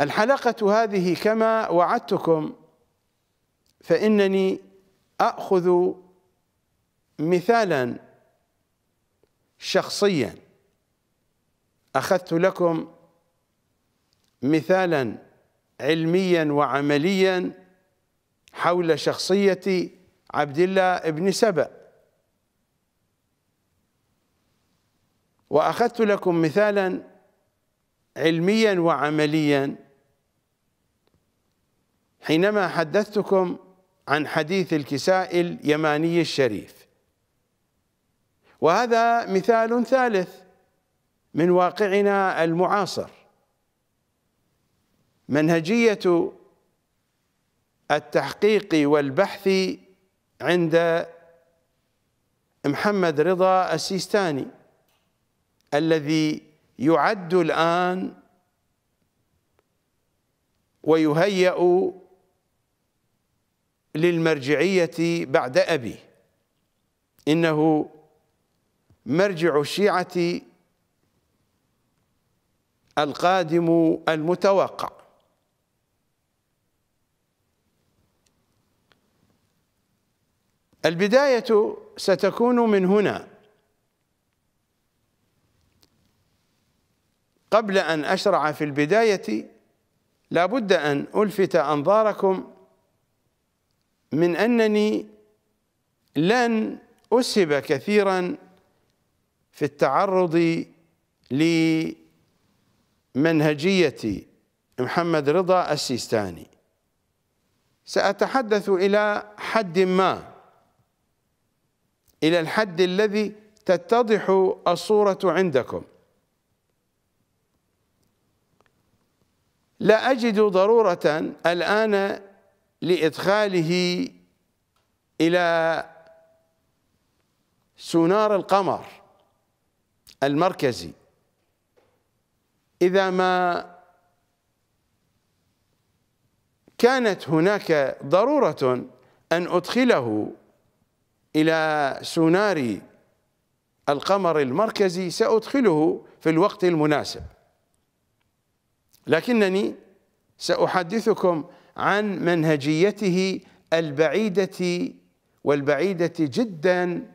الحلقة هذه كما وعدتكم فإنني آخذ مثالا شخصيا أخذت لكم مثالا علميا وعمليا حول شخصية عبد الله بن سبأ وأخذت لكم مثالا علميا وعمليا حينما حدثتكم عن حديث الكساء اليماني الشريف وهذا مثال ثالث من واقعنا المعاصر منهجية التحقيق والبحث عند محمد رضا السيستاني الذي يعد الآن ويهيأ للمرجعية بعد أبي إنه مرجع الشيعة القادم المتوقع البداية ستكون من هنا قبل أن أشرع في البداية لابد أن ألفت أنظاركم من أنني لن أسهب كثيرا في التعرض لمنهجية محمد رضا السيستاني سأتحدث إلى حد ما إلى الحد الذي تتضح الصورة عندكم لا أجد ضرورة الآن لإدخاله إلى سونار القمر المركزي إذا ما كانت هناك ضرورة أن أدخله إلى سونار القمر المركزي سأدخله في الوقت المناسب لكنني سأحدثكم عن منهجيته البعيدة والبعيدة جدا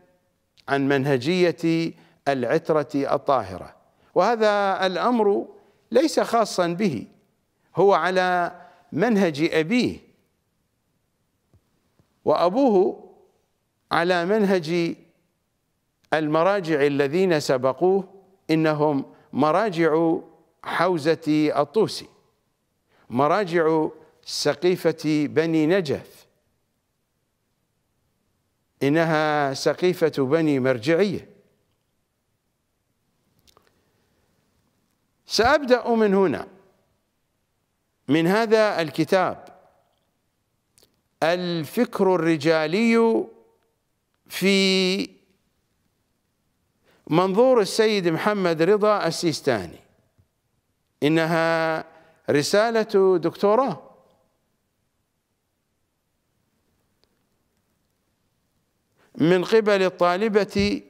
عن منهجية العترة الطاهرة وهذا الأمر ليس خاصا به هو على منهج أبيه وأبوه على منهج المراجع الذين سبقوه إنهم مراجع حوزة الطوسي مراجع سقيفة بني نجف إنها سقيفة بني مرجعية سأبدأ من هنا من هذا الكتاب الفكر الرجالي في منظور السيد محمد رضا السيستاني إنها رسالة دكتوراه من قبل الطالبة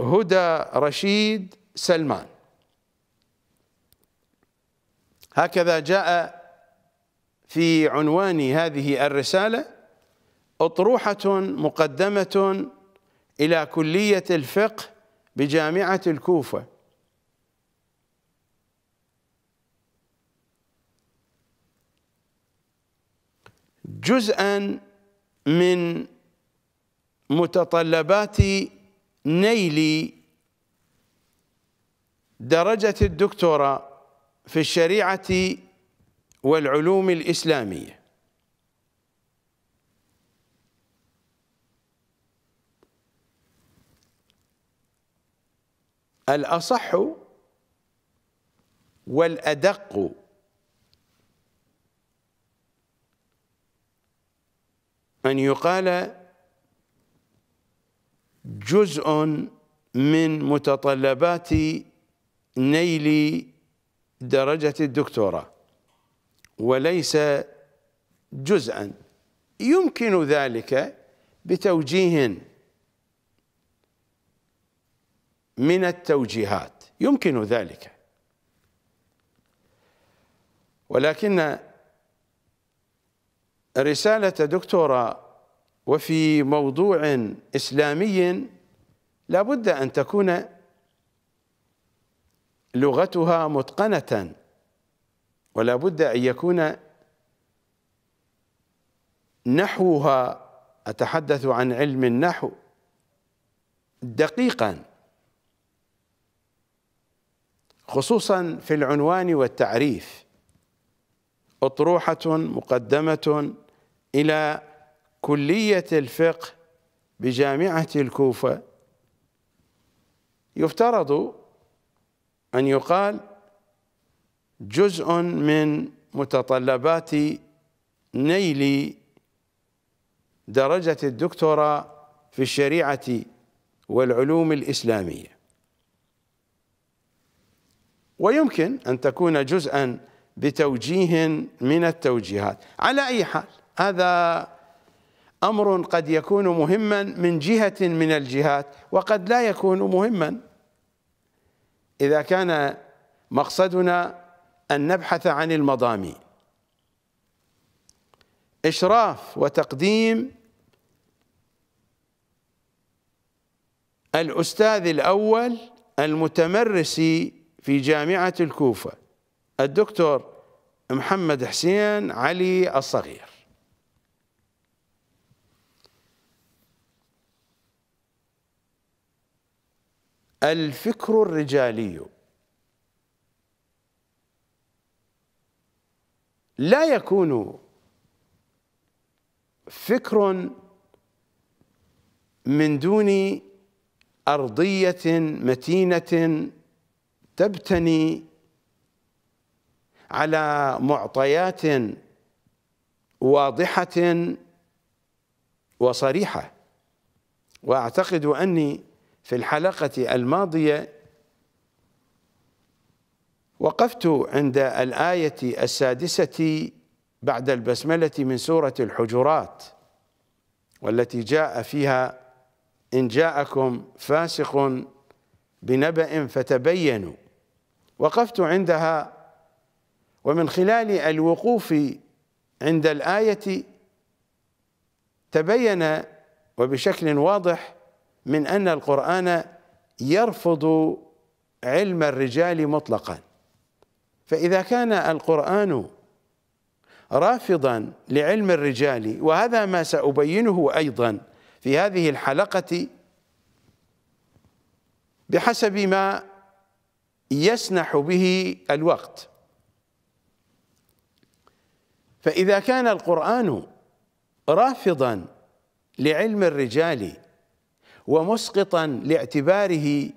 هدى رشيد سلمان هكذا جاء في عنوان هذه الرسالة أطروحة مقدمة إلى كلية الفقه بجامعة الكوفة جزءا من متطلبات نيل درجة الدكتوراه في الشريعة والعلوم الإسلامية الأصح والأدق أن يقال جزء من متطلبات نيل درجة الدكتوراه وليس جزءا يمكن ذلك بتوجيه من التوجيهات يمكن ذلك ولكن رسالة دكتوراه وفي موضوع إسلامي لا بد أن تكون لغتها متقنة ولا بد أن يكون نحوها أتحدث عن علم النحو دقيقا خصوصا في العنوان والتعريف أطروحة مقدمة إلى كلية الفقه بجامعة الكوفة يفترض أن يقال جزء من متطلبات نيل درجة الدكتوراه في الشريعة والعلوم الإسلامية ويمكن أن تكون جزءا بتوجيه من التوجيهات على أي حال هذا امر قد يكون مهما من جهه من الجهات وقد لا يكون مهما اذا كان مقصدنا ان نبحث عن المضامين اشراف وتقديم الاستاذ الاول المتمرس في جامعه الكوفه الدكتور محمد حسين علي الصغير الفكر الرجالي لا يكون فكر من دون أرضية متينة تبتني على معطيات واضحة وصريحة وأعتقد أني في الحلقة الماضية وقفت عند الآية السادسة بعد البسملة من سورة الحجرات والتي جاء فيها إن جاءكم فاسق بنبأ فتبينوا وقفت عندها ومن خلال الوقوف عند الآية تبين وبشكل واضح من أن القرآن يرفض علم الرجال مطلقا فإذا كان القرآن رافضا لعلم الرجال وهذا ما سأبينه أيضا في هذه الحلقة بحسب ما يسنح به الوقت فإذا كان القرآن رافضا لعلم الرجال ومسقطا لاعتباره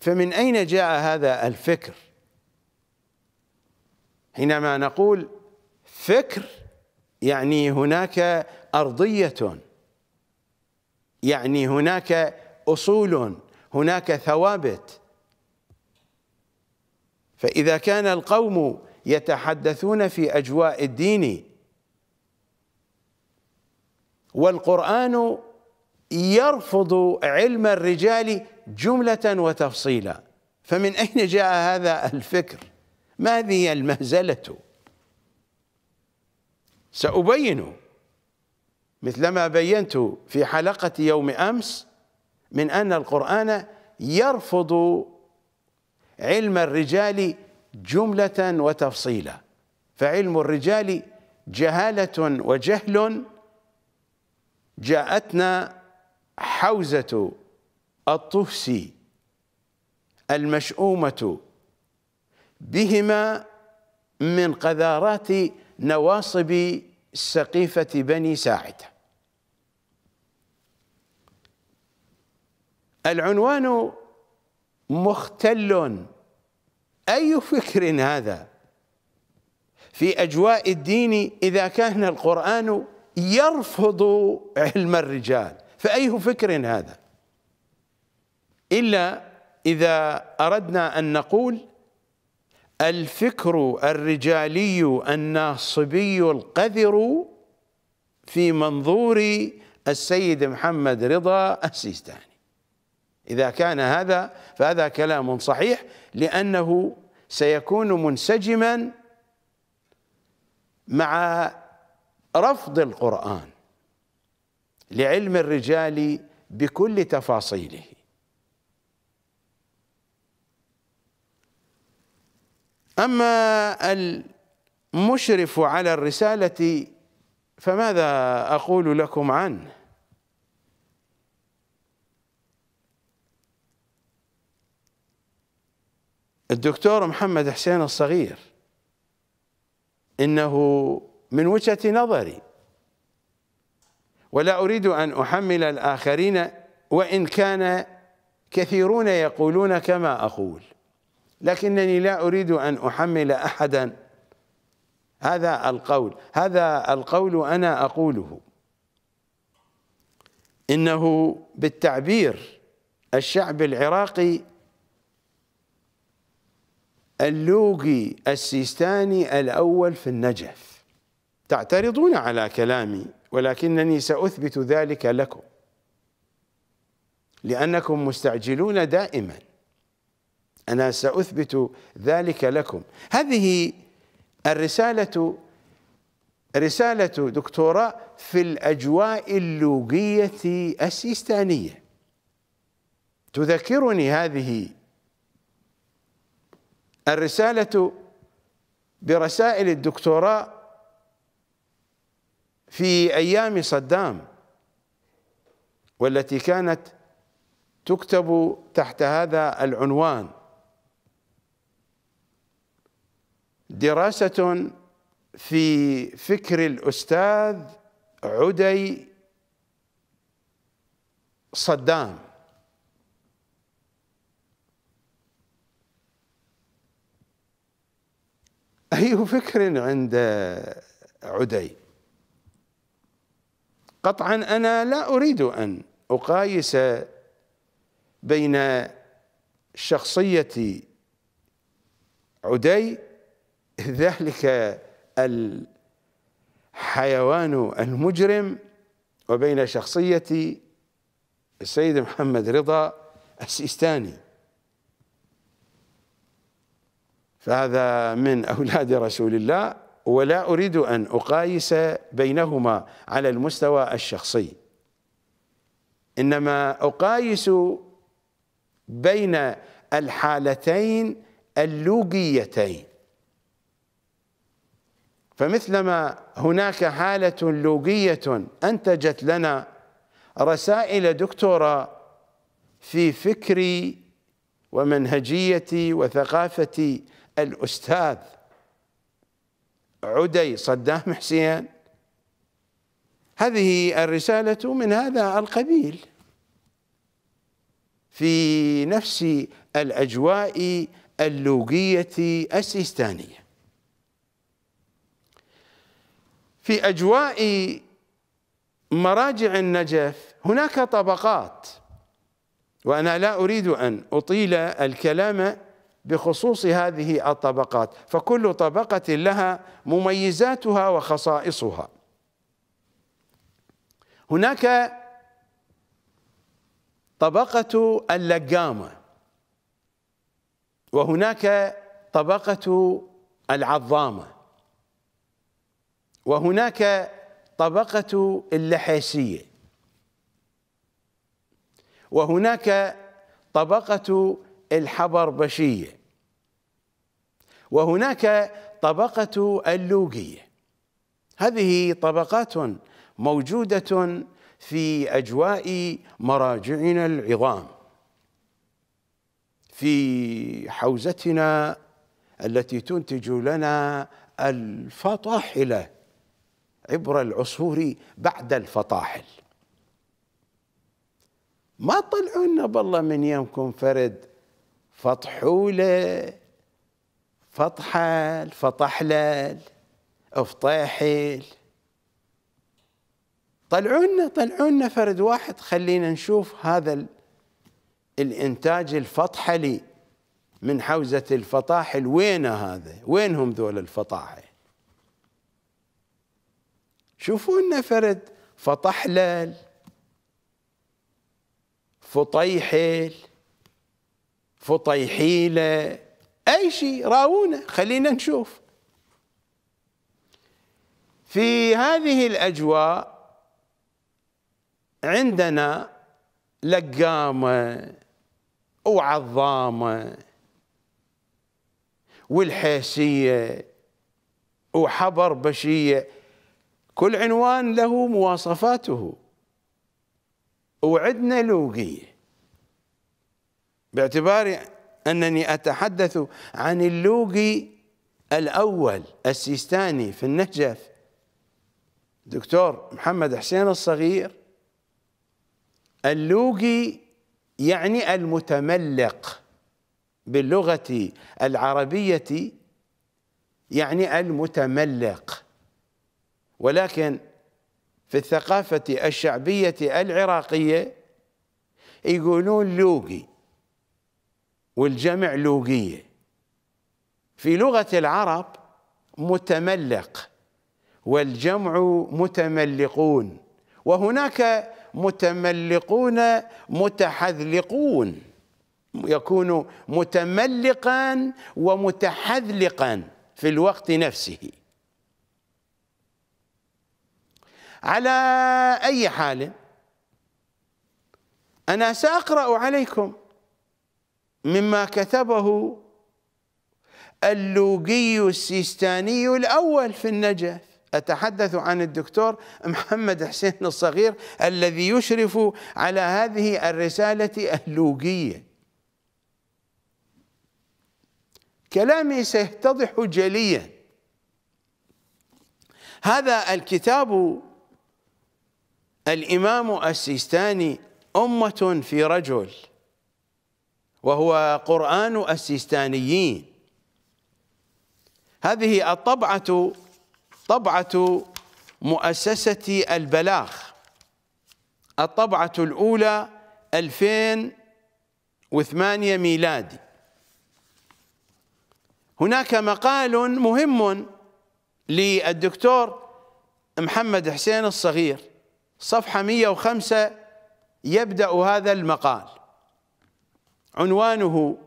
فمن اين جاء هذا الفكر حينما نقول فكر يعني هناك ارضيه يعني هناك اصول هناك ثوابت فاذا كان القوم يتحدثون في اجواء الدين والقران يرفض علم الرجال جملة وتفصيلا فمن أين جاء هذا الفكر ما هذه المهزلة سأبين مثلما بينت في حلقة يوم أمس من أن القرآن يرفض علم الرجال جملة وتفصيلا فعلم الرجال جهالة وجهل جاءتنا حوزة الطفسي المشؤومة بهما من قذارات نواصب سقيفة بني ساعدة العنوان مختل أي فكر هذا في أجواء الدين إذا كان القرآن يرفض علم الرجال فأي فكر هذا إلا إذا أردنا أن نقول الفكر الرجالي الناصبي القذر في منظور السيد محمد رضا السيستاني إذا كان هذا فهذا كلام صحيح لأنه سيكون منسجما مع رفض القرآن لعلم الرجال بكل تفاصيله أما المشرف على الرسالة فماذا أقول لكم عنه الدكتور محمد حسين الصغير إنه من وجهة نظري ولا أريد أن أحمل الآخرين وإن كان كثيرون يقولون كما أقول لكنني لا أريد أن أحمل أحدا هذا القول هذا القول أنا أقوله إنه بالتعبير الشعب العراقي اللوغي السيستاني الأول في النجف تعترضون على كلامي ولكنني ساثبت ذلك لكم لانكم مستعجلون دائما انا ساثبت ذلك لكم هذه الرساله رساله دكتوراه في الاجواء اللوقيه السيستانيه تذكرني هذه الرساله برسائل الدكتوراه في أيام صدام والتي كانت تكتب تحت هذا العنوان دراسة في فكر الأستاذ عدي صدام أي فكر عند عدي قطعا أنا لا أريد أن أقايس بين شخصية عدي ذلك الحيوان المجرم وبين شخصية السيد محمد رضا السيستاني فهذا من أولاد رسول الله ولا أريد أن أقايس بينهما على المستوى الشخصي إنما أقايس بين الحالتين اللوجيتين فمثلما هناك حالة لوجية أنتجت لنا رسائل دكتوراه في فكري ومنهجيتي وثقافتي الأستاذ عدي صدام حسين هذه الرسالة من هذا القبيل في نفس الأجواء اللوقية السيستانية في أجواء مراجع النجف هناك طبقات وأنا لا أريد أن أطيل الكلام بخصوص هذه الطبقات فكل طبقة لها مميزاتها وخصائصها هناك طبقة اللقامة وهناك طبقة العظامة وهناك طبقة اللحيسية وهناك طبقة الحبربشية وهناك طبقة اللوقية هذه طبقات موجودة في أجواء مراجعنا العظام في حوزتنا التي تنتج لنا الفطاحلة عبر العصور بعد الفطاحل ما طلعونا لنا بالله من يمكم فرد فطحولة فطحل فطحلل افطيحل طلعونا طلعونا فرد واحد خلينا نشوف هذا الانتاج الفطحلي من حوزة الفطاحل وين هذا وين هم ذول الفطاحل شوفوا لنا فرد فطحلل فطيحل فطيحيله أي شيء راونا خلينا نشوف في هذه الأجواء عندنا لقامة وعظامة والحيسية وحبر بشية كل عنوان له مواصفاته وعدنا لوقية باعتباري أنني أتحدث عن اللوقي الأول السيستاني في النجف دكتور محمد حسين الصغير اللوقي يعني المتملق باللغة العربية يعني المتملق ولكن في الثقافة الشعبية العراقية يقولون لوقي والجمع لوقية في لغة العرب متملق والجمع متملقون وهناك متملقون متحذلقون يكون متملقا ومتحذلقا في الوقت نفسه على أي حال أنا سأقرأ عليكم مما كتبه اللوقي السيستاني الأول في النجف أتحدث عن الدكتور محمد حسين الصغير الذي يشرف على هذه الرسالة اللوقية كلامي سيتضح جليا هذا الكتاب الإمام السيستاني أمة في رجل وهو قرآن السيستانيين هذه الطبعة طبعة مؤسسة البلاغ الطبعة الأولى 2008 ميلادي هناك مقال مهم للدكتور محمد حسين الصغير صفحة 105 يبدأ هذا المقال عنوانه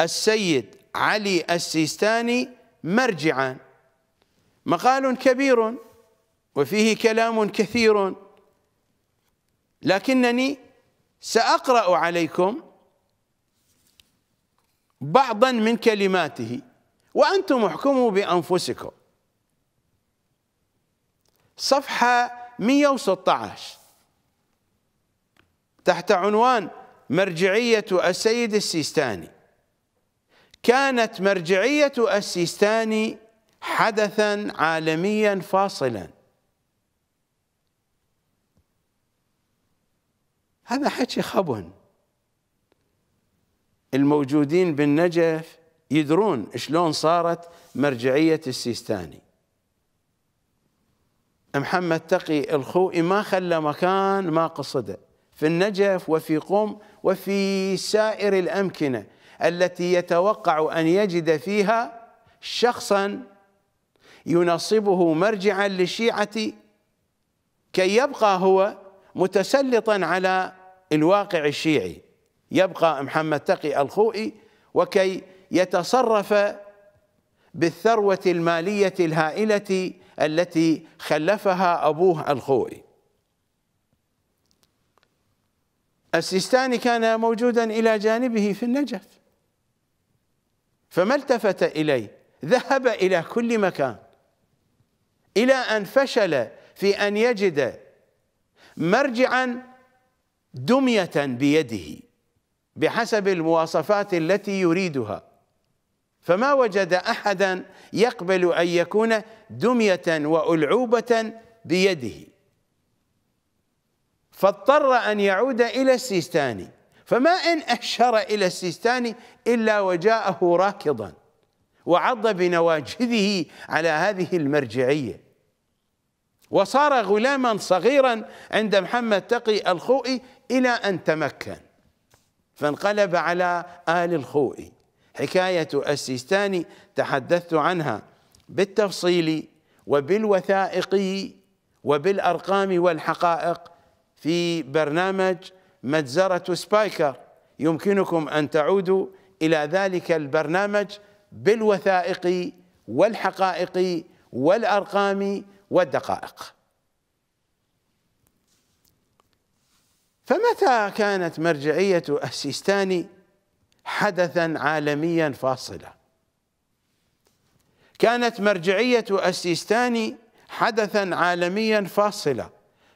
السيد علي السيستاني مرجعا مقال كبير وفيه كلام كثير لكنني سأقرأ عليكم بعضا من كلماته وأنتم احكموا بأنفسكم صفحة 116 تحت عنوان مرجعية السيد السيستاني كانت مرجعية السيستاني حدثا عالميا فاصلا هذا حكي خبن الموجودين بالنجف يدرون شلون صارت مرجعية السيستاني محمد تقي الخوئي ما خلى مكان ما قصده في النجف وفي قم وفي سائر الأمكنة التي يتوقع أن يجد فيها شخصا ينصبه مرجعا للشيعة كي يبقى هو متسلطا على الواقع الشيعي يبقى محمد تقي الخوئي وكي يتصرف بالثروة المالية الهائلة التي خلفها أبوه الخوئي السيستاني كان موجودا إلى جانبه في النجف فما التفت إليه ذهب إلى كل مكان إلى أن فشل في أن يجد مرجعا دمية بيده بحسب المواصفات التي يريدها فما وجد أحدا يقبل أن يكون دمية وألعوبة بيده فاضطر أن يعود إلى السيستاني فما إن أشر إلى السيستاني إلا وجاءه راكضا وعض بنواجذه على هذه المرجعية وصار غلاما صغيرا عند محمد تقي الخوئي إلى أن تمكن فانقلب على آل الخوئي حكاية السيستاني تحدثت عنها بالتفصيل وبالوثائق وبالأرقام والحقائق في برنامج مجزرة سبايكر يمكنكم أن تعودوا إلى ذلك البرنامج بالوثائق والحقائق والأرقام والدقائق فمتى كانت مرجعية السيستاني حدثا عالميا فاصلا كانت مرجعية السيستاني حدثا عالميا فاصلا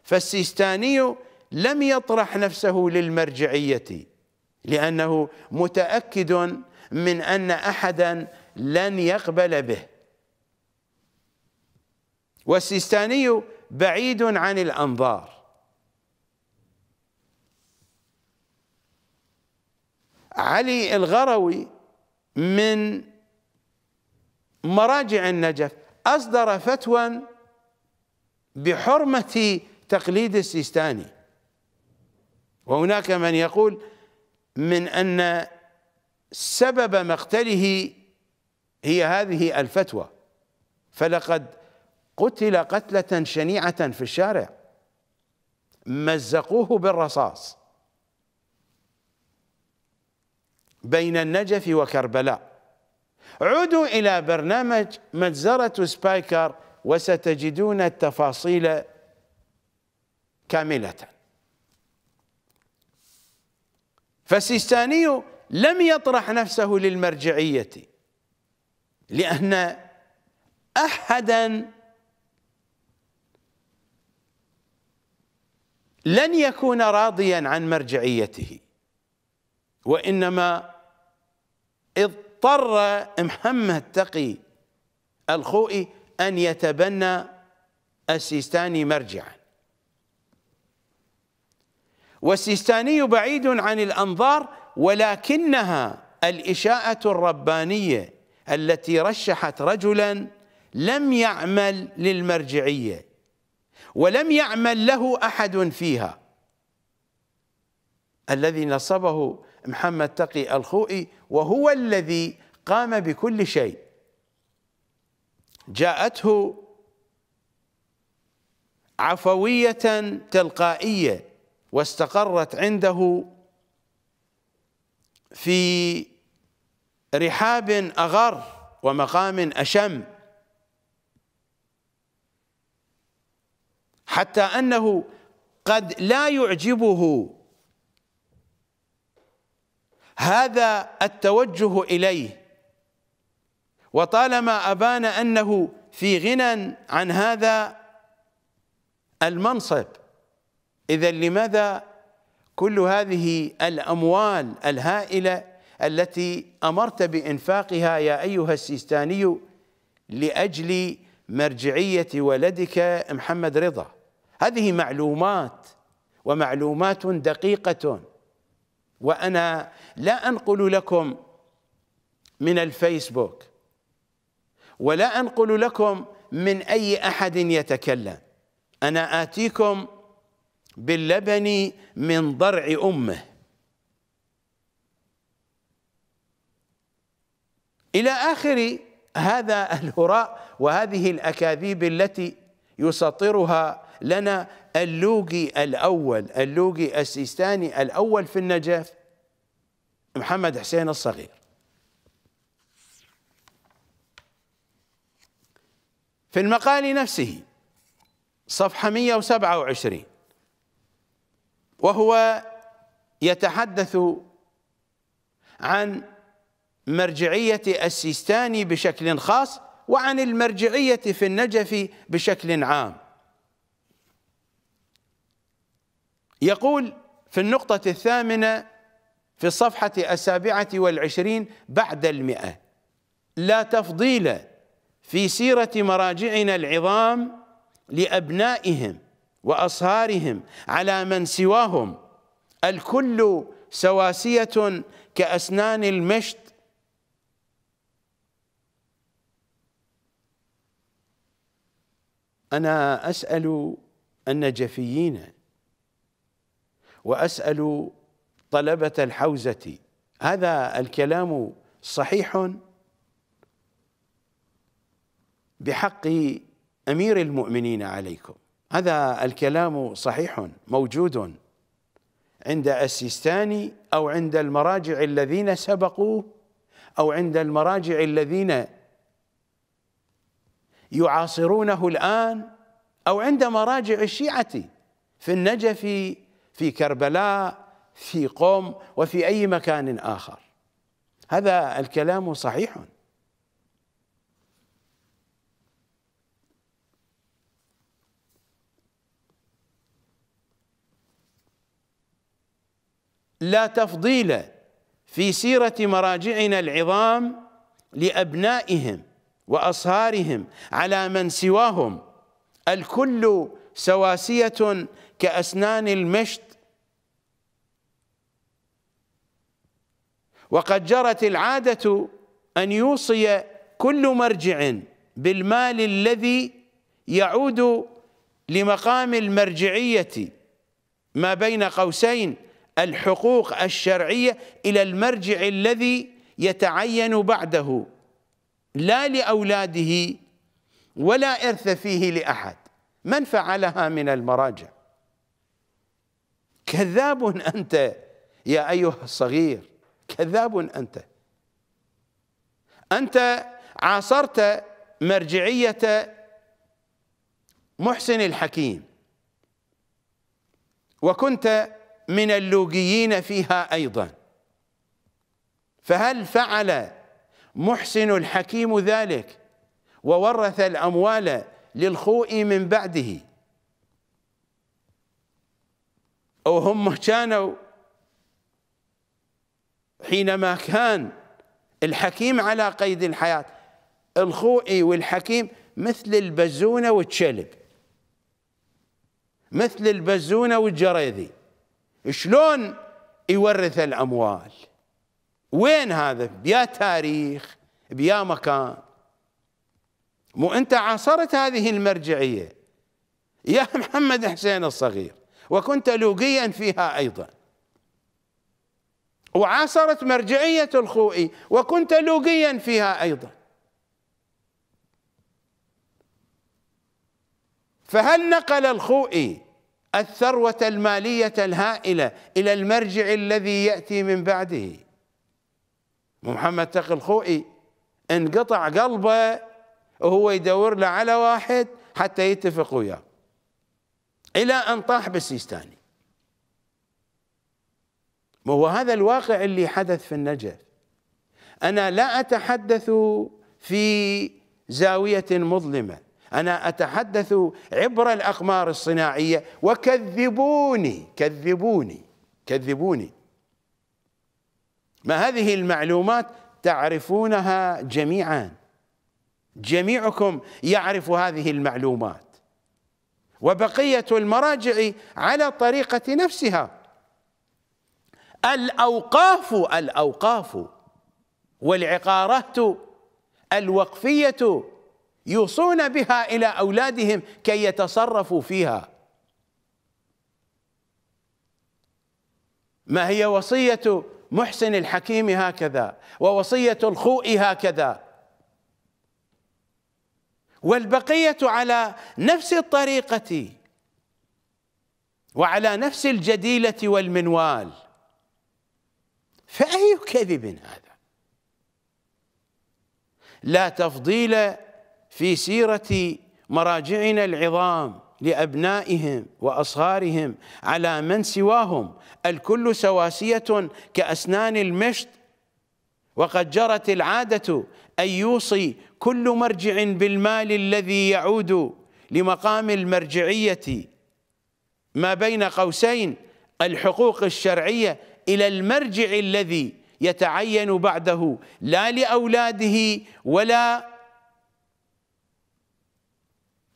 فالسيستاني لم يطرح نفسه للمرجعية لأنه متأكد من أن أحدا لن يقبل به والسيستاني بعيد عن الأنظار علي الغروي من مراجع النجف أصدر فتوى بحرمة تقليد السيستاني وهناك من يقول من أن سبب مقتله هي هذه الفتوى فلقد قتل قتلة شنيعة في الشارع مزقوه بالرصاص بين النجف وكربلاء عودوا إلى برنامج مجزرة سبايكر وستجدون التفاصيل كاملة فالسيستاني لم يطرح نفسه للمرجعية لأن أحدا لن يكون راضيا عن مرجعيته وإنما اضطر محمد تقي الخوئي أن يتبنى السيستاني مرجعاً والسيستاني بعيد عن الأنظار ولكنها الإشاءة الربانية التي رشحت رجلا لم يعمل للمرجعية ولم يعمل له أحد فيها الذي نصبه محمد تقي الخوئي وهو الذي قام بكل شيء جاءته عفوية تلقائية واستقرت عنده في رحاب أغر ومقام أشم حتى أنه قد لا يعجبه هذا التوجه إليه وطالما أبان أنه في غنى عن هذا المنصب إذا لماذا كل هذه الأموال الهائلة التي أمرت بإنفاقها يا أيها السيستاني لأجل مرجعية ولدك محمد رضا هذه معلومات ومعلومات دقيقة وأنا لا أنقل لكم من الفيسبوك ولا أنقل لكم من أي أحد يتكلم أنا آتيكم باللبن من ضرع أمه إلى آخر هذا الهراء وهذه الأكاذيب التي يسطرها لنا اللوقي الأول اللوقي السيستاني الأول في النجف محمد حسين الصغير في المقال نفسه صفحة 127 وهو يتحدث عن مرجعية السيستاني بشكل خاص وعن المرجعية في النجف بشكل عام يقول في النقطة الثامنة في الصفحة السابعة والعشرين بعد المئة لا تفضيل في سيرة مراجعنا العظام لأبنائهم وأصهارهم على من سواهم الكل سواسية كأسنان المشط أنا أسأل النجفيين وأسأل طلبة الحوزة هذا الكلام صحيح بحق أمير المؤمنين عليكم هذا الكلام صحيح موجود عند السيستاني أو عند المراجع الذين سبقوه أو عند المراجع الذين يعاصرونه الآن أو عند مراجع الشيعة في النجف في كربلاء في قوم وفي أي مكان آخر هذا الكلام صحيح لا تفضيل في سيرة مراجعنا العظام لأبنائهم وأصهارهم على من سواهم الكل سواسية كأسنان المشط وقد جرت العادة أن يوصي كل مرجع بالمال الذي يعود لمقام المرجعية ما بين قوسين الحقوق الشرعية إلى المرجع الذي يتعين بعده لا لأولاده ولا إرث فيه لأحد من فعلها من المراجع كذاب أنت يا أيها الصغير كذاب أنت أنت عاصرت مرجعية محسن الحكيم وكنت من اللوقيين فيها أيضا فهل فعل محسن الحكيم ذلك وورث الأموال للخوء من بعده أو هم كانوا حينما كان الحكيم على قيد الحياة الخوئي والحكيم مثل البزونة والشلب مثل البزونة والجريذي شلون يورث الأموال وين هذا بيا تاريخ بيا مكان مو أنت عاصرت هذه المرجعية يا محمد حسين الصغير وكنت لوقيا فيها أيضا وعاصرت مرجعية الخوئي وكنت لوقيا فيها أيضا فهل نقل الخوئي الثروة المالية الهائلة إلى المرجع الذي يأتي من بعده محمد تقي الخوئي انقطع قلبه وهو يدور له على واحد حتى يتفق وياه إلى أن طاح بالسيستاني وهو هذا الواقع اللي حدث في النجف أنا لا أتحدث في زاوية مظلمة أنا أتحدث عبر الأقمار الصناعية وكذبوني كذبوني كذبوني ما هذه المعلومات تعرفونها جميعا جميعكم يعرف هذه المعلومات وبقية المراجع على طريقة نفسها الأوقاف الأوقاف والعقارات الوقفية يوصون بها إلى أولادهم كي يتصرفوا فيها ما هي وصية محسن الحكيم هكذا ووصية الخوء هكذا والبقية على نفس الطريقة وعلى نفس الجديلة والمنوال فأي كذب هذا لا تفضيل في سيرة مراجعنا العظام لأبنائهم وأصهارهم على من سواهم الكل سواسية كأسنان المشط وقد جرت العادة أن يوصي كل مرجع بالمال الذي يعود لمقام المرجعية ما بين قوسين الحقوق الشرعية إلى المرجع الذي يتعين بعده لا لأولاده ولا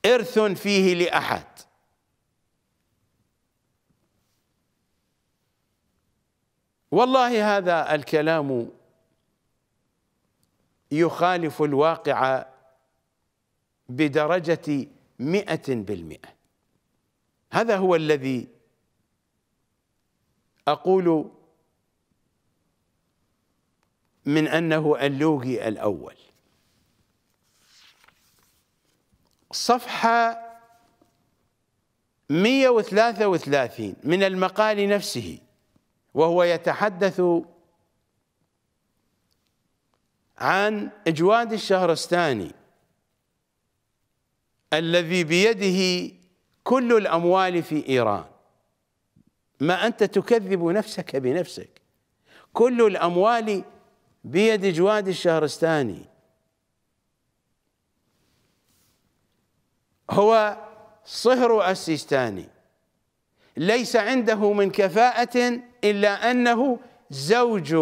إرث فيه لأحد والله هذا الكلام يخالف الواقع بدرجة مئة بالمئة هذا هو الذي أقول من أنه اللوغي الأول صفحة 133 من المقال نفسه وهو يتحدث عن اجواد الشهرستاني الذي بيده كل الاموال في ايران ما انت تكذب نفسك بنفسك كل الاموال بيد جواد الشهرستاني هو صهر السيستاني ليس عنده من كفاءة إلا أنه زوج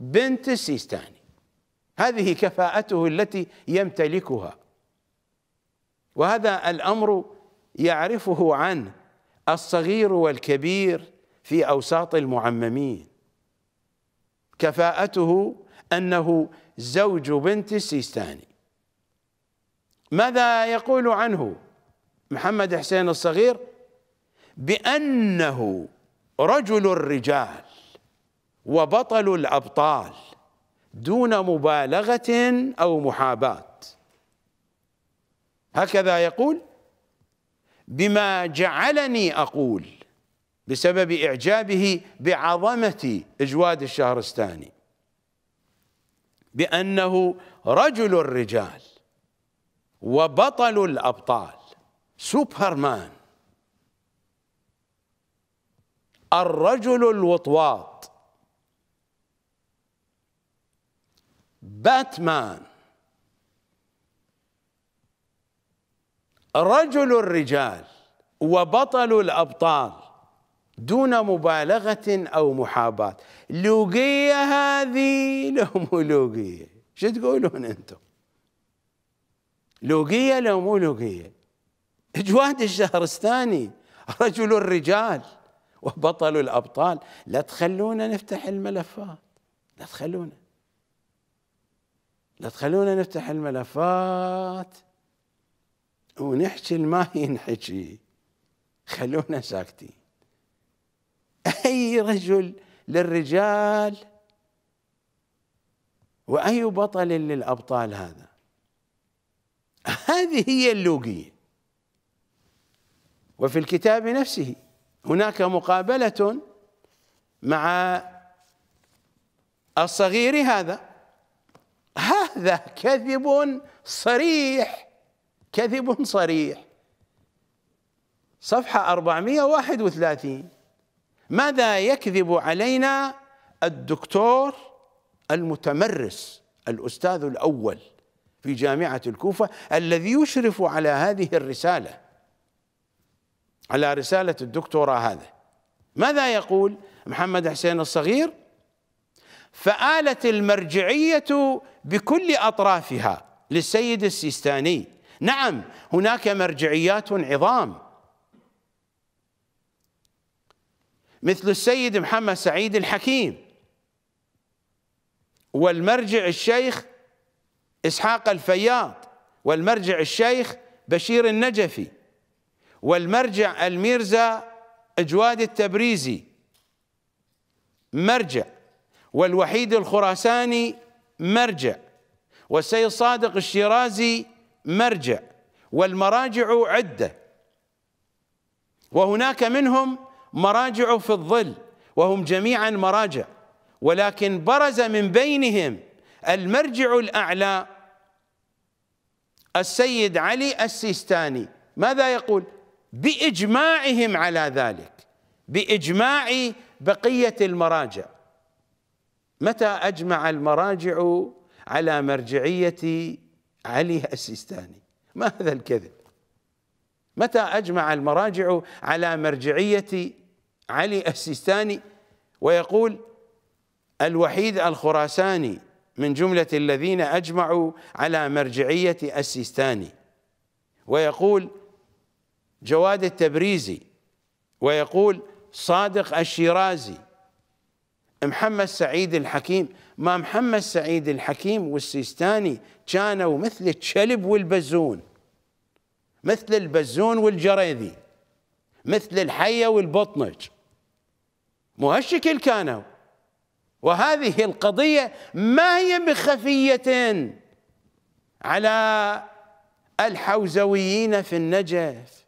بنت السيستاني هذه كفاءته التي يمتلكها وهذا الأمر يعرفه عنه الصغير والكبير في أوساط المعممين كفاءته أنه زوج بنت السيستاني ماذا يقول عنه محمد حسين الصغير بأنه رجل الرجال وبطل الأبطال دون مبالغة أو محاباة هكذا يقول بما جعلني أقول بسبب إعجابه بعظمة إجواد الشهرستاني بأنه رجل الرجال وبطل الأبطال سوبرمان الرجل الوطواط باتمان رجل الرجال وبطل الأبطال دون مبالغة أو محاباة لوقية هذه لو لوقية شو تقولون أنتم لوقية لو مو لوقية جواد الشهرستاني رجل الرجال وبطل الأبطال لا تخلونا نفتح الملفات لا تخلونا لا تخلونا نفتح الملفات ونحكي ما ينحكي خلونا ساكتين أي رجل للرجال وأي بطل للأبطال هذا هذه هي اللوقية وفي الكتاب نفسه هناك مقابلة مع الصغير هذا هذا كذب صريح كذب صريح صفحة 431 ماذا يكذب علينا الدكتور المتمرس الأستاذ الأول في جامعة الكوفة الذي يشرف على هذه الرسالة على رسالة الدكتوراه هذا ماذا يقول محمد حسين الصغير فآلت المرجعية بكل أطرافها للسيد السيستاني نعم هناك مرجعيات عظام مثل السيد محمد سعيد الحكيم والمرجع الشيخ إسحاق الفياض والمرجع الشيخ بشير النجفي والمرجع الميرزا اجواد التبريزي مرجع والوحيد الخراساني مرجع والسيد صادق الشيرازي مرجع والمراجع عدة وهناك منهم مراجع في الظل وهم جميعا مراجع ولكن برز من بينهم المرجع الأعلى السيد علي السيستاني ماذا يقول باجماعهم على ذلك باجماع بقيه المراجع متى اجمع المراجع على مرجعيه علي السيستاني ما هذا الكذب متى اجمع المراجع على مرجعيه علي السيستاني ويقول الوحيد الخراساني من جمله الذين اجمعوا على مرجعيه السيستاني ويقول جواد التبريزي ويقول صادق الشيرازي محمد سعيد الحكيم ما محمد سعيد الحكيم والسيستاني كانوا مثل الشلب والبزون مثل البزون والجريذي مثل الحية والبطنج مو هالشكل كانوا وهذه القضية ما هي بخفية على الحوزويين في النجف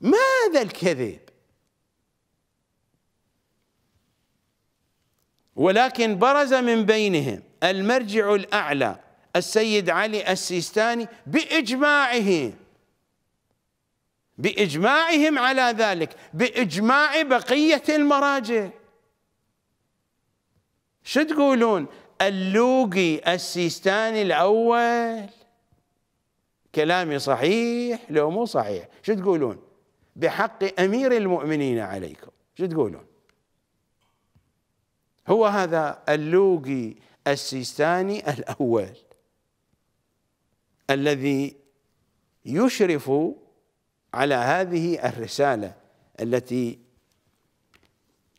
ماذا الكذب ولكن برز من بينهم المرجع الأعلى السيد علي السيستاني بإجماعهم بإجماعهم على ذلك بإجماع بقية المراجع شو تقولون اللوقي السيستاني الأول كلامي صحيح لو مو صحيح شو تقولون بحق امير المؤمنين عليكم شو تقولون هو هذا اللوقي السيستاني الاول الذي يشرف على هذه الرساله التي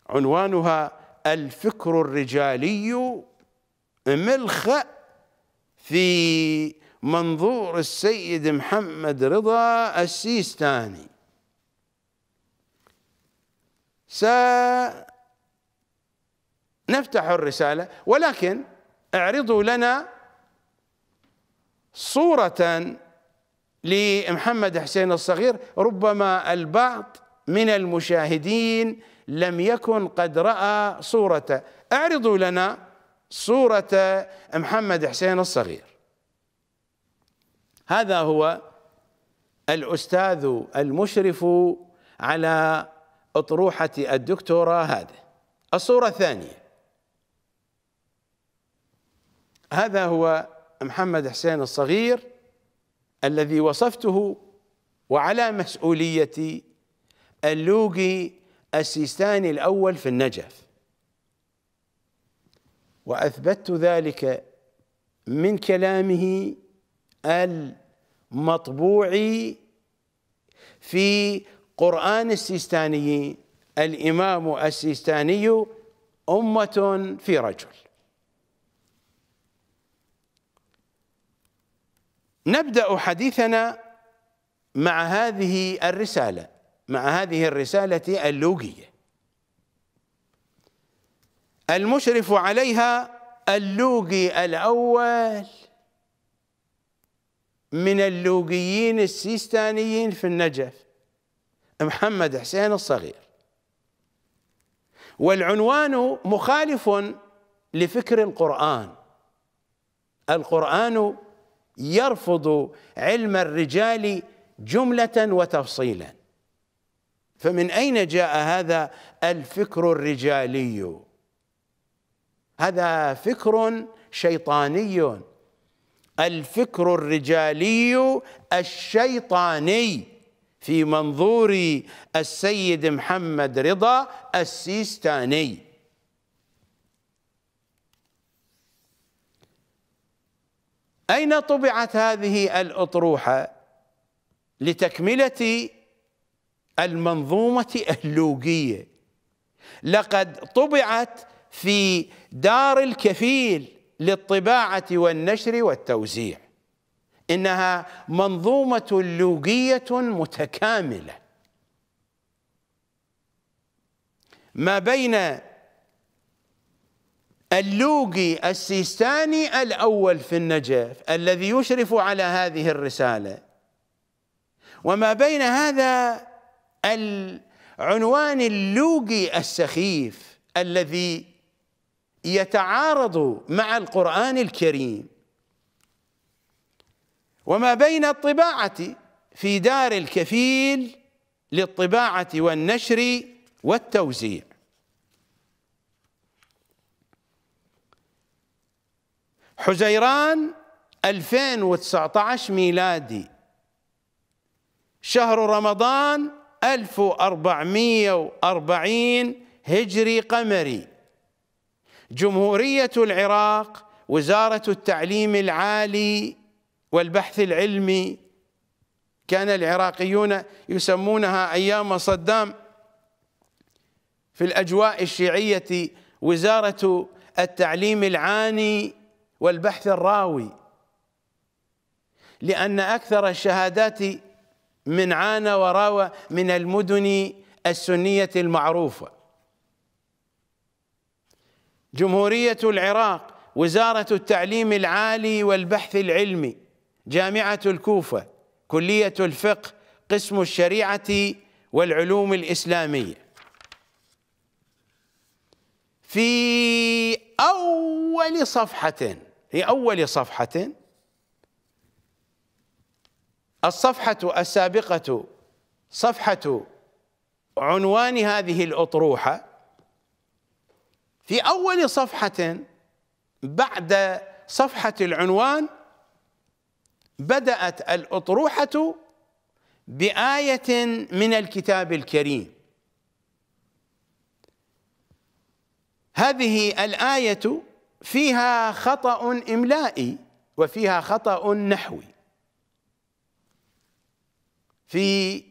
عنوانها الفكر الرجالي ملخ في منظور السيد محمد رضا السيستاني سنفتح الرسالة ولكن اعرضوا لنا صورة لمحمد حسين الصغير ربما البعض من المشاهدين لم يكن قد رأى صورته اعرضوا لنا صورة محمد حسين الصغير هذا هو الأستاذ المشرف على أطروحة الدكتوراه هذا الصورة الثانية هذا هو محمد حسين الصغير الذي وصفته وعلى مسؤولية اللوقي السيستاني الأول في النجف وأثبتت ذلك من كلامه المطبوع في قرآن السيستاني الإمام السيستاني أمة في رجل نبدأ حديثنا مع هذه الرسالة مع هذه الرسالة اللوقية المشرف عليها اللوقي الأول من اللوقيين السيستانيين في النجف محمد حسين الصغير والعنوان مخالف لفكر القرآن القرآن يرفض علم الرجال جملة وتفصيلا فمن أين جاء هذا الفكر الرجالي هذا فكر شيطاني الفكر الرجالي الشيطاني في منظور السيد محمد رضا السيستاني أين طبعت هذه الأطروحة لتكملة المنظومة اللوقية لقد طبعت في دار الكفيل للطباعة والنشر والتوزيع إنها منظومة لوجية متكاملة ما بين اللوقي السيستاني الأول في النجف الذي يشرف على هذه الرسالة وما بين هذا العنوان اللوقي السخيف الذي يتعارض مع القرآن الكريم وما بين الطباعة في دار الكفيل للطباعة والنشر والتوزيع حزيران 2019 ميلادي شهر رمضان 1440 هجري قمري جمهورية العراق وزارة التعليم العالي والبحث العلمي كان العراقيون يسمونها أيام صدام في الأجواء الشيعية وزارة التعليم العاني والبحث الراوي لأن أكثر الشهادات من عانى وراوى من المدن السنية المعروفة جمهورية العراق وزارة التعليم العالي والبحث العلمي جامعة الكوفة كلية الفقه قسم الشريعة والعلوم الإسلامية في أول صفحة في أول صفحة الصفحة السابقة صفحة عنوان هذه الأطروحة في أول صفحة بعد صفحة العنوان بدأت الأطروحة بآية من الكتاب الكريم هذه الآية فيها خطأ إملائي وفيها خطأ نحوي في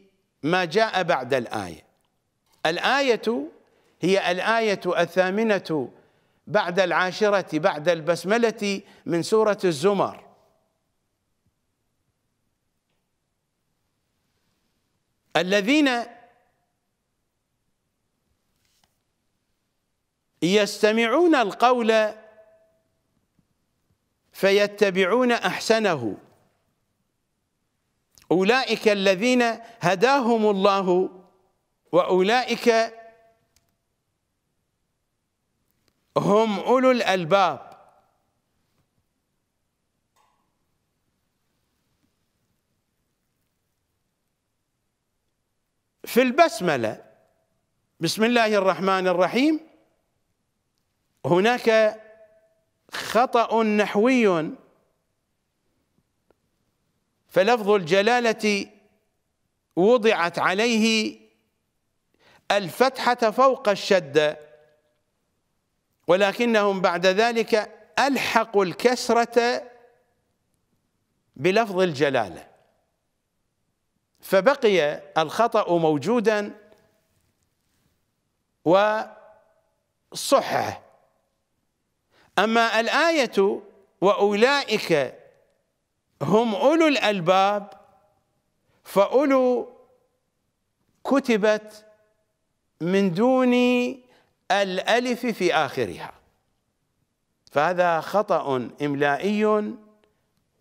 ما جاء بعد الآية الآية هي الآية الثامنة بعد العاشرة بعد البسملة من سورة الزمر الذين يستمعون القول فيتبعون احسنه اولئك الذين هداهم الله واولئك هم اولو الالباب في البسملة بسم الله الرحمن الرحيم هناك خطأ نحوي فلفظ الجلالة وضعت عليه الفتحة فوق الشدة ولكنهم بعد ذلك ألحقوا الكسرة بلفظ الجلاله فبقي الخطأ موجودا وصحح أما الآية وأولئك هم أولو الألباب فأولو كتبت من دون الألف في آخرها فهذا خطأ إملائي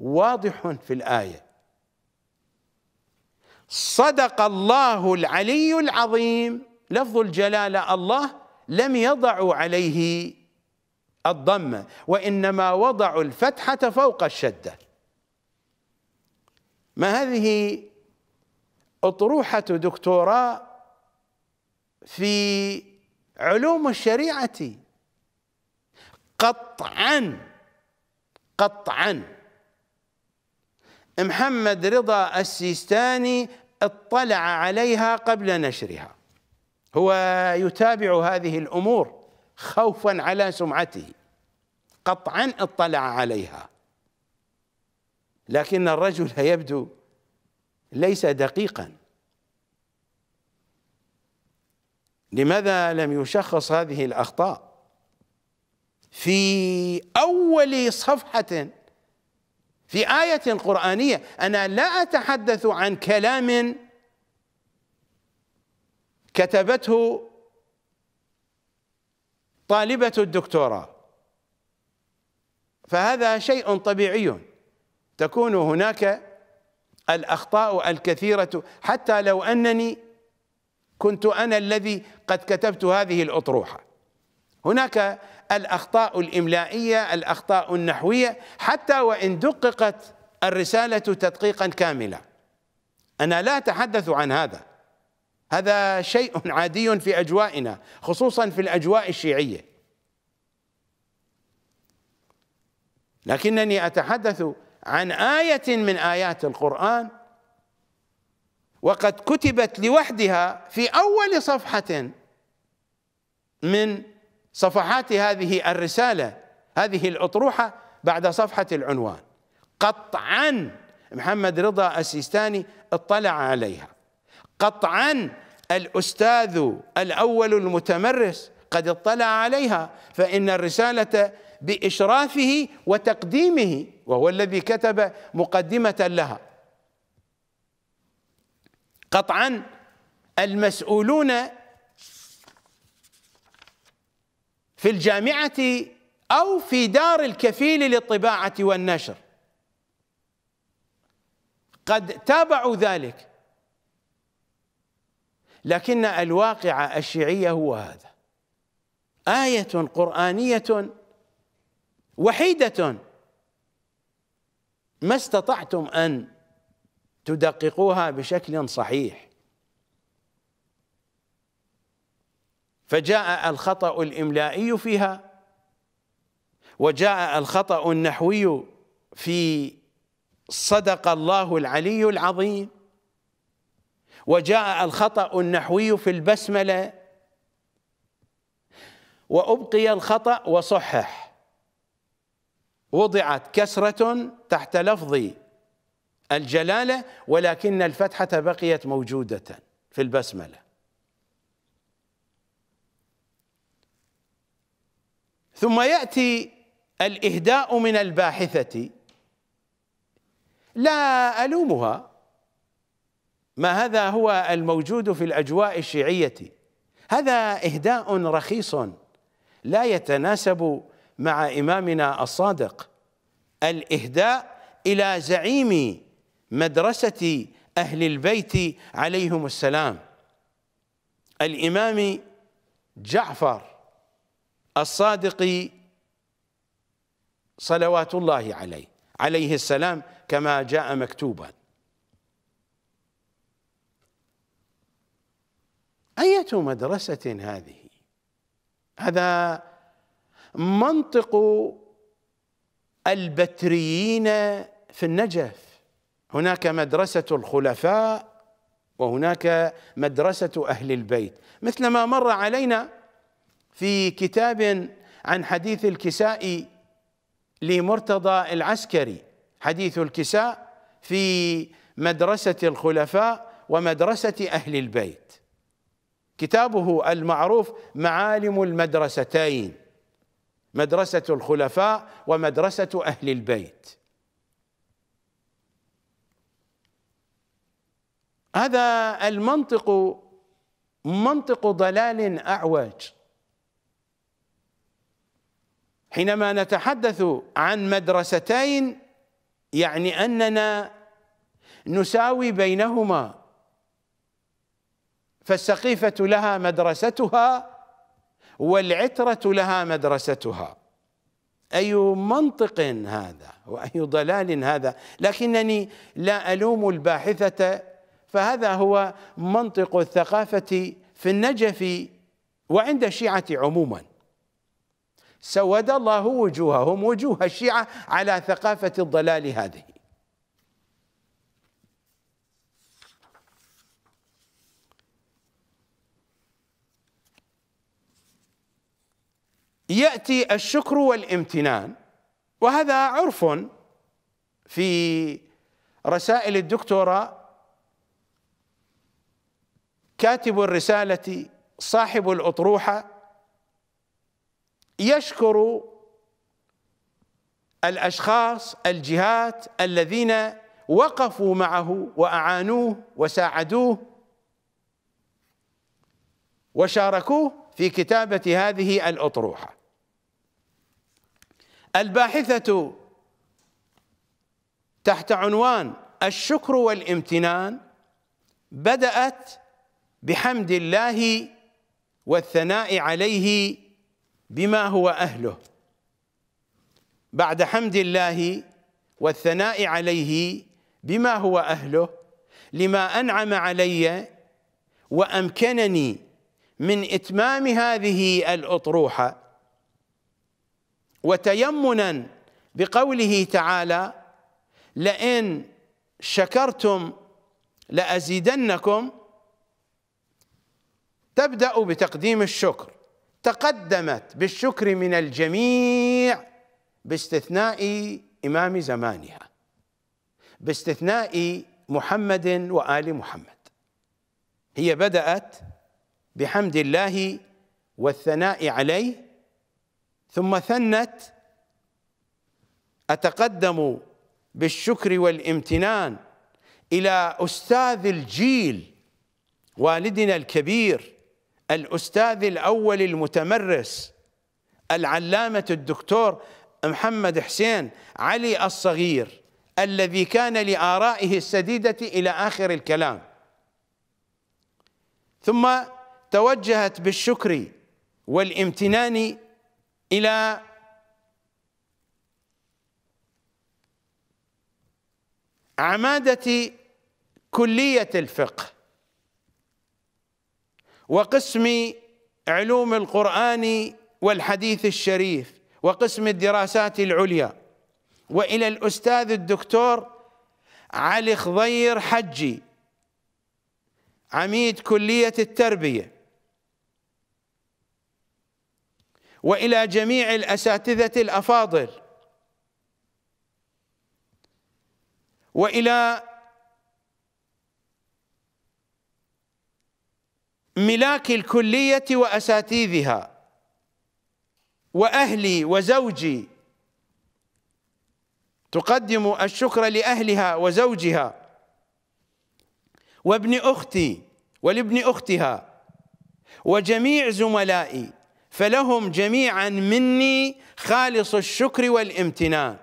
واضح في الآية صدق الله العلي العظيم لفظ الجلالة الله لم يضعوا عليه الضمة وإنما وضعوا الفتحة فوق الشدة ما هذه أطروحة دكتوراه في علوم الشريعة قطعا قطعا محمد رضا السيستاني اطلع عليها قبل نشرها هو يتابع هذه الامور خوفا على سمعته قطعا اطلع عليها لكن الرجل يبدو ليس دقيقا لماذا لم يشخص هذه الاخطاء في اول صفحه في آية قرآنية أنا لا أتحدث عن كلام كتبته طالبة الدكتوراه فهذا شيء طبيعي تكون هناك الأخطاء الكثيرة حتى لو أنني كنت أنا الذي قد كتبت هذه الأطروحة هناك الأخطاء الإملائية الأخطاء النحوية حتى وإن دققت الرسالة تدقيقا كاملا أنا لا أتحدث عن هذا هذا شيء عادي في أجوائنا خصوصا في الأجواء الشيعية لكنني أتحدث عن آية من آيات القرآن وقد كتبت لوحدها في أول صفحة من صفحات هذه الرسالة هذه الأطروحة بعد صفحة العنوان قطعا محمد رضا السيستاني اطلع عليها قطعا الأستاذ الأول المتمرس قد اطلع عليها فإن الرسالة بإشرافه وتقديمه وهو الذي كتب مقدمة لها قطعا المسؤولون في الجامعة أو في دار الكفيل للطباعة والنشر قد تابعوا ذلك لكن الواقع الشيعي هو هذا آية قرآنية وحيدة ما استطعتم أن تدققوها بشكل صحيح فجاء الخطأ الإملائي فيها وجاء الخطأ النحوي في صدق الله العلي العظيم وجاء الخطأ النحوي في البسملة وأبقي الخطأ وصحح وضعت كسرة تحت لفظ الجلالة ولكن الفتحة بقيت موجودة في البسملة ثم ياتي الاهداء من الباحثه لا الومها ما هذا هو الموجود في الاجواء الشيعيه هذا اهداء رخيص لا يتناسب مع امامنا الصادق الاهداء الى زعيم مدرسه اهل البيت عليهم السلام الامام جعفر الصادق صلوات الله عليه عليه السلام كما جاء مكتوبا أية مدرسة هذه هذا منطق البتريين في النجف هناك مدرسة الخلفاء وهناك مدرسة أهل البيت مثل ما مر علينا في كتاب عن حديث الكساء لمرتضى العسكري حديث الكساء في مدرسة الخلفاء ومدرسة أهل البيت كتابه المعروف معالم المدرستين مدرسة الخلفاء ومدرسة أهل البيت هذا المنطق منطق ضلال أعوج حينما نتحدث عن مدرستين يعني اننا نساوي بينهما فالسقيفه لها مدرستها والعتره لها مدرستها اي منطق هذا واي ضلال هذا لكنني لا الوم الباحثه فهذا هو منطق الثقافه في النجف وعند الشيعه عموما سود الله وجوههم وجوه الشيعة على ثقافة الضلال هذه يأتي الشكر والامتنان وهذا عرف في رسائل الدكتوراه كاتب الرسالة صاحب الأطروحة يشكر الاشخاص الجهات الذين وقفوا معه واعانوه وساعدوه وشاركوه في كتابه هذه الاطروحه الباحثه تحت عنوان الشكر والامتنان بدات بحمد الله والثناء عليه بما هو أهله بعد حمد الله والثناء عليه بما هو أهله لما أنعم علي وأمكنني من إتمام هذه الأطروحة وتيمنا بقوله تعالى لئن شكرتم لأزيدنكم تبدأ بتقديم الشكر تقدمت بالشكر من الجميع باستثناء إمام زمانها باستثناء محمد وآل محمد هي بدأت بحمد الله والثناء عليه ثم ثنت أتقدم بالشكر والامتنان إلى أستاذ الجيل والدنا الكبير الأستاذ الأول المتمرس العلامة الدكتور محمد حسين علي الصغير الذي كان لآرائه السديدة إلى آخر الكلام ثم توجهت بالشكر والامتنان إلى عمادة كلية الفقه وقسم علوم القرآن والحديث الشريف وقسم الدراسات العليا وإلى الأستاذ الدكتور علي خضير حجي عميد كلية التربية وإلى جميع الأساتذة الأفاضل وإلى ملاك الكلية وأساتيذها وأهلي وزوجي تقدم الشكر لأهلها وزوجها وابن أختي ولابن أختها وجميع زملائي فلهم جميعا مني خالص الشكر والامتنان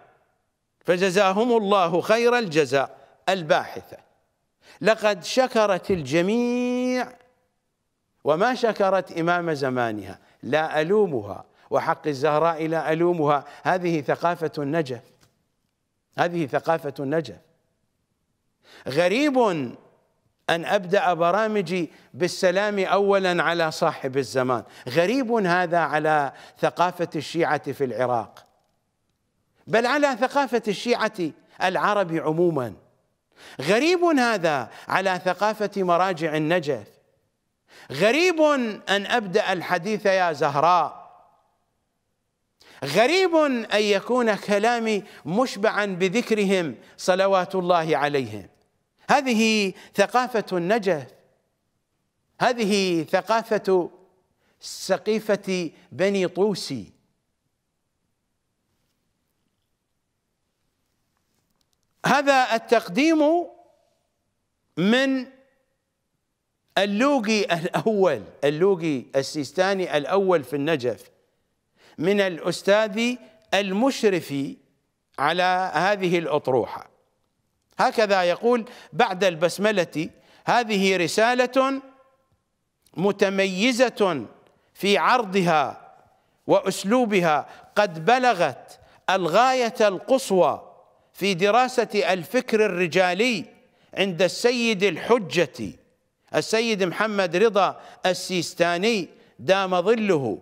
فجزاهم الله خير الجزاء الباحثة لقد شكرت الجميع وما شكرت إمام زمانها لا ألومها وحق الزهراء لا ألومها هذه ثقافة النجف هذه ثقافة النجف غريب أن أبدأ برامجي بالسلام أولا على صاحب الزمان غريب هذا على ثقافة الشيعة في العراق بل على ثقافة الشيعة العرب عموما غريب هذا على ثقافة مراجع النجف غريب ان ابدا الحديث يا زهراء غريب ان يكون كلامي مشبعا بذكرهم صلوات الله عليهم هذه ثقافه النجف هذه ثقافه سقيفه بني طوسي هذا التقديم من اللوقي الأول اللوقي السيستاني الأول في النجف من الأستاذ المشرف على هذه الأطروحة هكذا يقول بعد البسملة هذه رسالة متميزة في عرضها وأسلوبها قد بلغت الغاية القصوى في دراسة الفكر الرجالي عند السيد الحجة السيد محمد رضا السيستاني دام ظله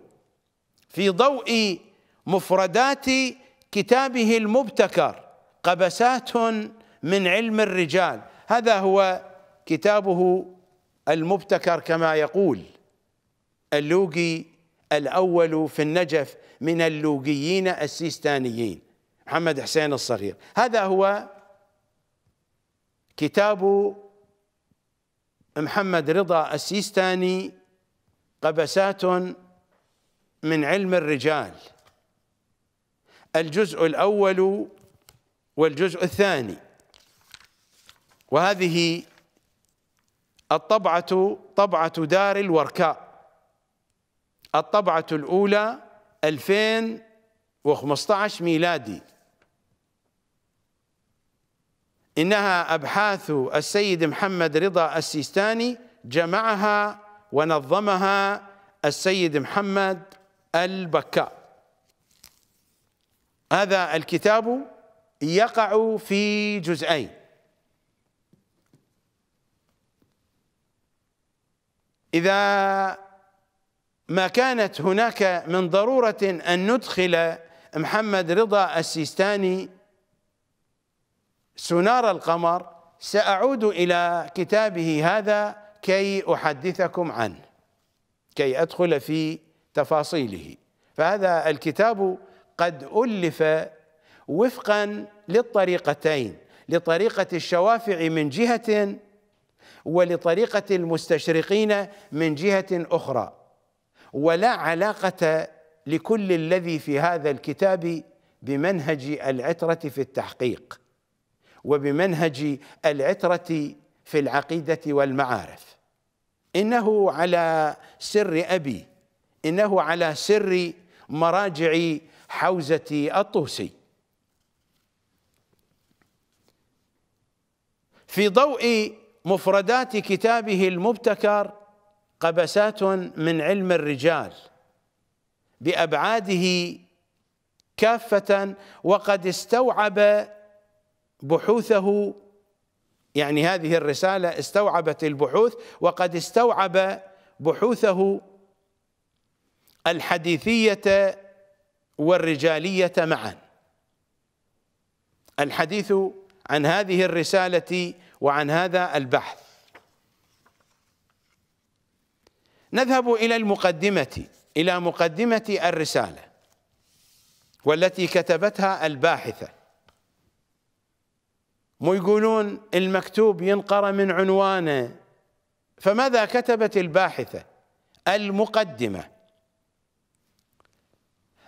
في ضوء مفردات كتابه المبتكر قبسات من علم الرجال هذا هو كتابه المبتكر كما يقول اللوقي الأول في النجف من اللوقيين السيستانيين محمد حسين الصغير هذا هو كتاب محمد رضا السيستاني قبسات من علم الرجال الجزء الأول والجزء الثاني وهذه الطبعة طبعة دار الوركاء الطبعة الأولى 2015 ميلادي إنها أبحاث السيد محمد رضا السيستاني جمعها ونظمها السيد محمد البكاء هذا الكتاب يقع في جزئين إذا ما كانت هناك من ضرورة أن ندخل محمد رضا السيستاني سنار القمر سأعود إلى كتابه هذا كي أحدثكم عنه كي أدخل في تفاصيله فهذا الكتاب قد ألف وفقا للطريقتين لطريقة الشوافع من جهة ولطريقة المستشرقين من جهة أخرى ولا علاقة لكل الذي في هذا الكتاب بمنهج العترة في التحقيق وبمنهج العترة في العقيدة والمعارف إنه على سر أبي إنه على سر مراجع حوزة الطوسي في ضوء مفردات كتابه المبتكر قبسات من علم الرجال بأبعاده كافة وقد استوعب بحوثه يعني هذه الرسالة استوعبت البحوث وقد استوعب بحوثه الحديثية والرجالية معا الحديث عن هذه الرسالة وعن هذا البحث نذهب إلى المقدمة إلى مقدمة الرسالة والتي كتبتها الباحثة مو يقولون المكتوب ينقر من عنوانه فماذا كتبت الباحثة المقدمة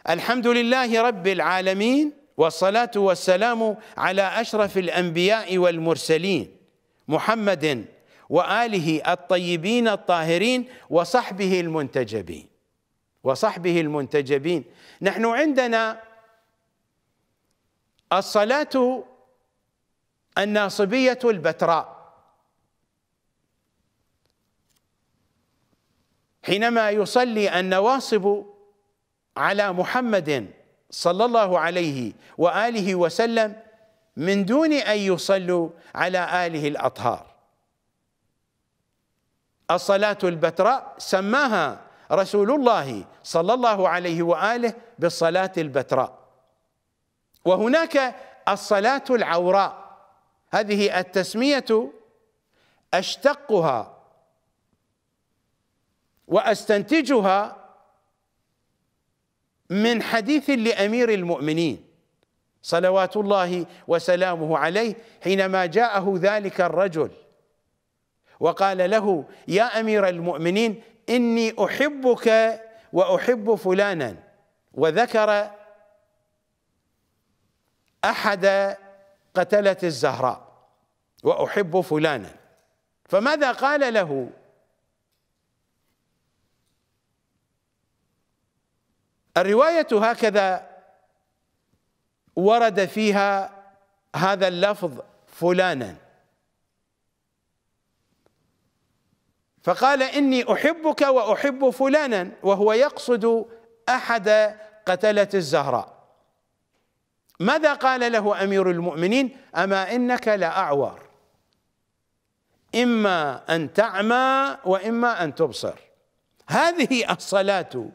الحمد لله رب العالمين والصلاة والسلام على أشرف الأنبياء والمرسلين محمد وآله الطيبين الطاهرين وصحبه المنتجبين وصحبه المنتجبين نحن عندنا الصلاة الناصبية البتراء حينما يصلي النواصب على محمد صلى الله عليه وآله وسلم من دون أن يصلوا على آله الأطهار الصلاة البتراء سماها رسول الله صلى الله عليه وآله بالصلاة البتراء وهناك الصلاة العوراء هذه التسمية أشتقها وأستنتجها من حديث لأمير المؤمنين صلوات الله وسلامه عليه حينما جاءه ذلك الرجل وقال له يا أمير المؤمنين إني أحبك وأحب فلانا وذكر أحد قتلت الزهراء وأحب فلانا فماذا قال له الرواية هكذا ورد فيها هذا اللفظ فلانا فقال إني أحبك وأحب فلانا وهو يقصد أحد قتلة الزهراء ماذا قال له امير المؤمنين اما انك لاعور اما ان تعمى واما ان تبصر هذه الصلاه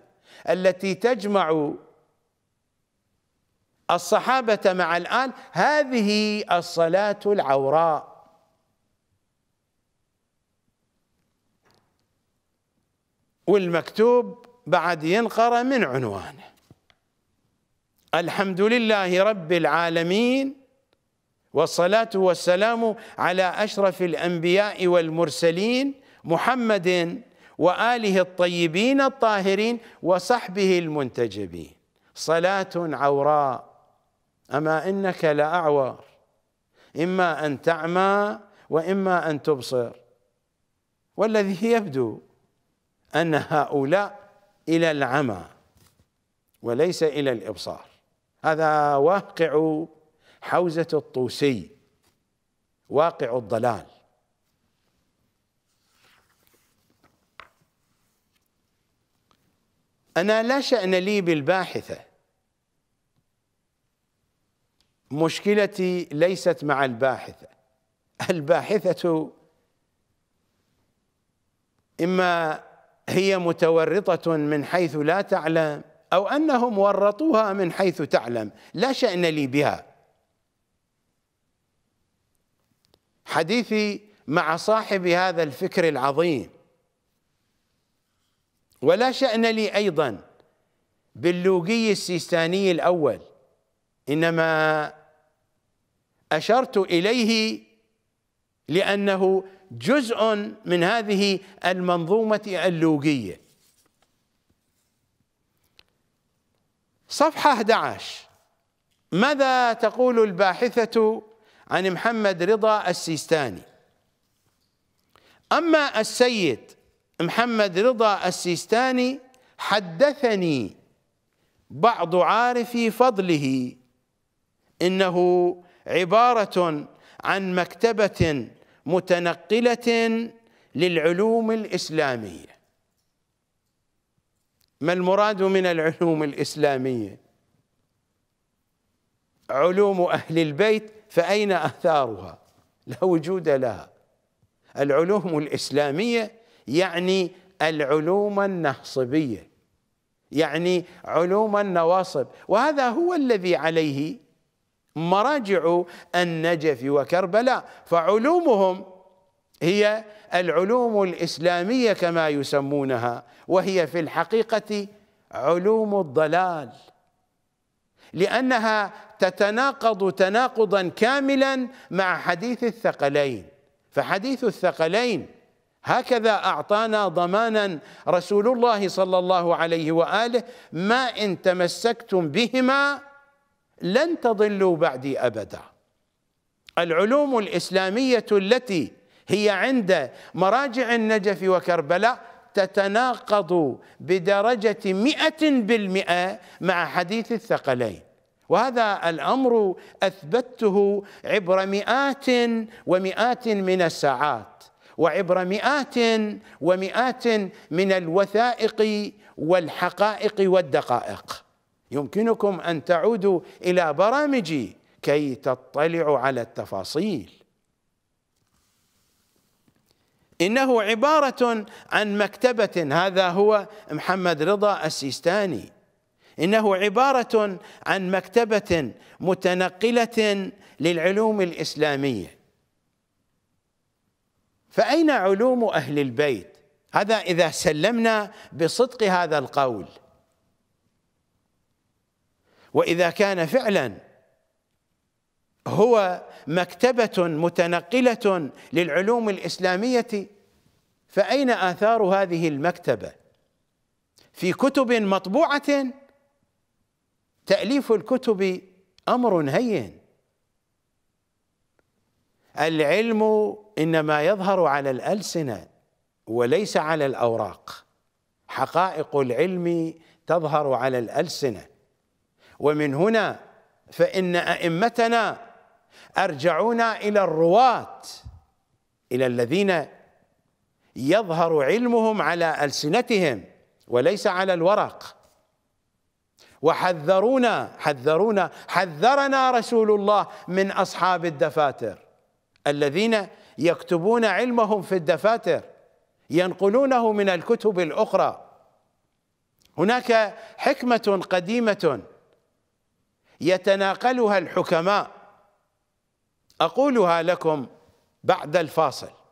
التي تجمع الصحابه مع الال هذه الصلاه العوراء والمكتوب بعد ينقر من عنوانه الحمد لله رب العالمين والصلاة والسلام على أشرف الأنبياء والمرسلين محمد وآله الطيبين الطاهرين وصحبه المنتجبين صلاة عوراء أما إنك لأعور إما أن تعمى وإما أن تبصر والذي يبدو أن هؤلاء إلى العمى وليس إلى الإبصار هذا واقع حوزة الطوسي واقع الضلال أنا لا شأن لي بالباحثة مشكلتي ليست مع الباحثة الباحثة إما هي متورطة من حيث لا تعلم أو أنهم ورطوها من حيث تعلم لا شأن لي بها حديثي مع صاحب هذا الفكر العظيم ولا شأن لي أيضا باللوقي السيستاني الأول إنما أشرت إليه لأنه جزء من هذه المنظومة اللوقية صفحة 11 ماذا تقول الباحثة عن محمد رضا السيستاني أما السيد محمد رضا السيستاني حدثني بعض عارفي فضله إنه عبارة عن مكتبة متنقلة للعلوم الإسلامية ما المراد من العلوم الإسلامية علوم أهل البيت فأين أثارها لا وجود لها العلوم الإسلامية يعني العلوم النحصبيه يعني علوم النواصب وهذا هو الذي عليه مراجع النجف وكربلاء فعلومهم هي العلوم الإسلامية كما يسمونها وهي في الحقيقة علوم الضلال لأنها تتناقض تناقضا كاملا مع حديث الثقلين فحديث الثقلين هكذا أعطانا ضمانا رسول الله صلى الله عليه وآله ما إن تمسكتم بهما لن تضلوا بعدي أبدا العلوم الإسلامية التي هي عند مراجع النجف وكربلاء تتناقض بدرجة مئة بالمئة مع حديث الثقلين وهذا الأمر أثبته عبر مئات ومئات من الساعات وعبر مئات ومئات من الوثائق والحقائق والدقائق يمكنكم أن تعودوا إلى برامجي كي تطلعوا على التفاصيل إنه عبارة عن مكتبة هذا هو محمد رضا السيستاني إنه عبارة عن مكتبة متنقلة للعلوم الإسلامية فأين علوم أهل البيت هذا إذا سلمنا بصدق هذا القول وإذا كان فعلاً هو مكتبة متنقلة للعلوم الإسلامية فأين آثار هذه المكتبة في كتب مطبوعة تأليف الكتب أمر هين العلم إنما يظهر على الألسنة وليس على الأوراق حقائق العلم تظهر على الألسنة ومن هنا فإن أئمتنا ارجعونا الى الرواه الى الذين يظهر علمهم على السنتهم وليس على الورق وحذرونا حذرونا حذرنا رسول الله من اصحاب الدفاتر الذين يكتبون علمهم في الدفاتر ينقلونه من الكتب الاخرى هناك حكمه قديمه يتناقلها الحكماء أقولها لكم بعد الفاصل